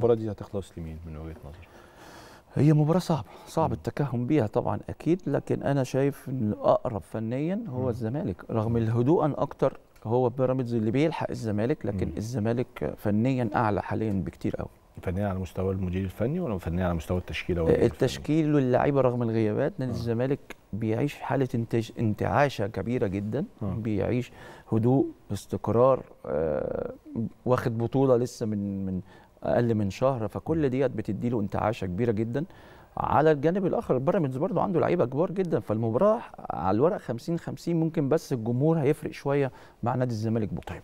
المباراه دي هتخلص لمين من وجهه نظرك؟ هي مباراة صعبة، صعب التكهن بيها طبعا أكيد لكن أنا شايف إن أقرب فنيا هو م. الزمالك رغم الهدوء أكتر هو بيراميدز اللي بيلحق الزمالك لكن م. الزمالك فنيا أعلى حاليا بكتير قوي فنيا على مستوى المدير الفني ولا فنيا على مستوى التشكيله التشكيل واللعيبه رغم الغيابات نادي الزمالك بيعيش حاله انتج انتعاشه كبيره جدا م. بيعيش هدوء استقرار آه واخد بطوله لسه من من اقل من شهر فكل ديت بتدي له انتعاشه كبيره جدا على الجانب الاخر بيراميدز برضه عنده لعيبه كبار جدا فالمباراه على الورق 50 50 ممكن بس الجمهور هيفرق شويه مع نادي الزمالك بكره طيب،